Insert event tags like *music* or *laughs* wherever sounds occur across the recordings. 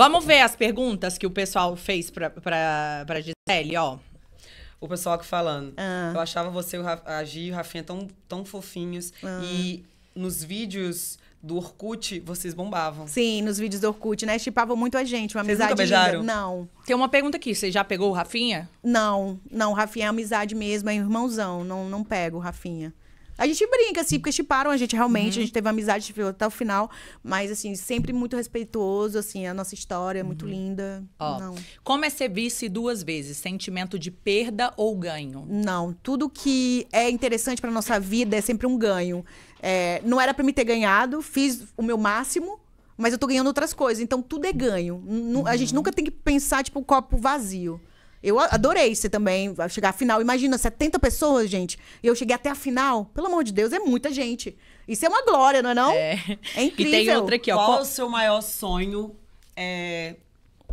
Vamos ver as perguntas que o pessoal fez pra, pra, pra Gisele, ó. O pessoal aqui falando. Ah. Eu achava você, a Gi e o Rafinha tão, tão fofinhos. Ah. E nos vídeos do Orkut, vocês bombavam. Sim, nos vídeos do Orkut, né? Chipavam muito a gente, uma vocês amizade. nunca beijaram? Não. Tem uma pergunta aqui, você já pegou o Rafinha? Não, não, o Rafinha é amizade mesmo, é irmãozão, não, não pego o Rafinha. A gente brinca, assim, uhum. porque chiparam a gente realmente, uhum. a gente teve amizade, tipo, até o final. Mas, assim, sempre muito respeitoso, assim, a nossa história é muito uhum. linda. Ó, Não. como é ser vice duas vezes? Sentimento de perda ou ganho? Não, tudo que é interessante para nossa vida é sempre um ganho. É, não era para me ter ganhado, fiz o meu máximo, mas eu tô ganhando outras coisas. Então tudo é ganho. uhum. A gente uhum. nunca tem que pensar, tipo, o copo vazio. Eu adorei ser também, chegar à final. Imagina, 70 pessoas, gente. E eu cheguei até a final. Pelo amor de Deus, é muita gente. Isso é uma glória, não é não? É, é incrível. E tem outra aqui, ó. Qual, Qual... o seu maior sonho é,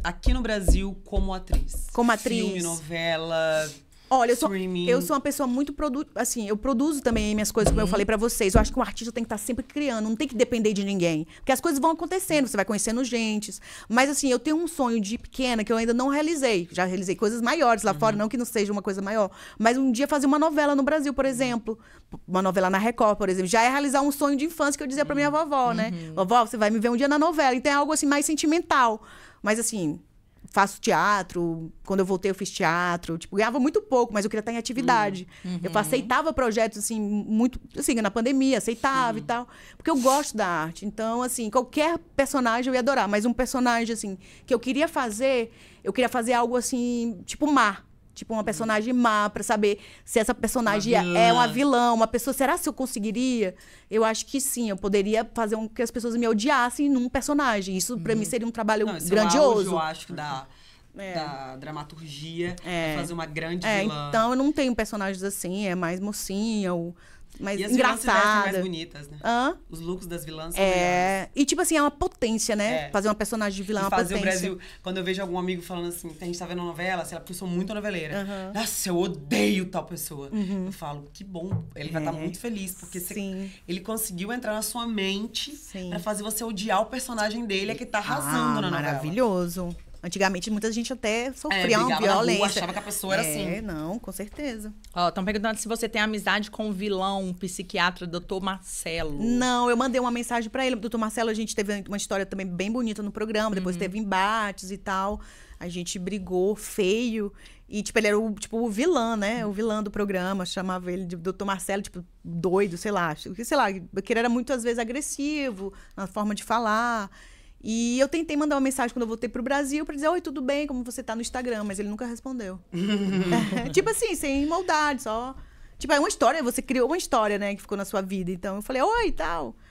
aqui no Brasil como atriz? Como atriz. Filme, novela, Olha, eu sou, eu sou uma pessoa muito produ assim, eu produzo também minhas coisas, como eu uhum. falei para vocês. Eu acho que o um artista tem que estar tá sempre criando, não tem que depender de ninguém, porque as coisas vão acontecendo, você vai conhecendo gente. Mas assim, eu tenho um sonho de pequena que eu ainda não realizei. Já realizei coisas maiores lá uhum. fora, não que não seja uma coisa maior, mas um dia fazer uma novela no Brasil, por exemplo, uma novela na Record, por exemplo, já é realizar um sonho de infância que eu dizia para minha uhum. vovó, né? Uhum. Vovó, você vai me ver um dia na novela. Então é algo assim mais sentimental. Mas assim, faço teatro. Quando eu voltei, eu fiz teatro. Tipo, ganhava muito pouco, mas eu queria estar em atividade. Hum, uhum. Eu aceitava projetos, assim, muito. Assim, na pandemia, aceitava Sim. e tal. Porque eu gosto da arte. Então, assim, qualquer personagem eu ia adorar. Mas um personagem, assim, que eu queria fazer, eu queria fazer algo assim, tipo mar. Tipo, uma personagem má, para saber se essa personagem uma é uma vilã, uma pessoa. Será se eu conseguiria? Eu acho que sim, eu poderia fazer com que as pessoas me odiassem num personagem. Isso, para uhum. mim, seria um trabalho Não, é grandioso. É eu acho, da. É. da dramaturgia, é. fazer uma grande é, vilã. Então eu não tenho personagens assim, é mais mocinha ou mais e as engraçada. mais bonitas, né? Hã? Os looks das vilãs são É. Melhores. E tipo assim, é uma potência, né? É. Fazer uma personagem de vilã é uma fazer potência. o Brasil. Quando eu vejo algum amigo falando assim, a gente tá vendo novela, sei lá, porque eu sou muito noveleira. Nossa, eu odeio tal pessoa. Uhum. Eu falo, que bom. Ele tá é. vai estar tá muito feliz, porque você, ele conseguiu entrar na sua mente para fazer você odiar o personagem dele, é que tá arrasando ah, na novela. Maravilhoso. Antigamente, muita gente até sofria é, uma violência. Rua, achava que a pessoa era assim. é, assim. não, com certeza. Ó, estão perguntando se você tem amizade com o um vilão, um psiquiatra, doutor Marcelo. Não, eu mandei uma mensagem para ele. Doutor Marcelo, a gente teve uma história também bem bonita no programa, depois uhum. teve embates e tal. A gente brigou feio. E, tipo, ele era o, tipo, o vilão, né? O vilão do programa. Chamava ele de Doutor Marcelo, tipo, doido, sei lá. Sei lá, porque ele era muitas vezes, agressivo na forma de falar. E eu tentei mandar uma mensagem quando eu voltei pro Brasil para dizer: Oi, tudo bem? Como você tá no Instagram? Mas ele nunca respondeu. é, *laughs* *laughs* tipo assim, sem maldade, só. Tipo, é uma história, você criou uma história, né, que ficou na sua vida. Então eu falei: Oi, tal.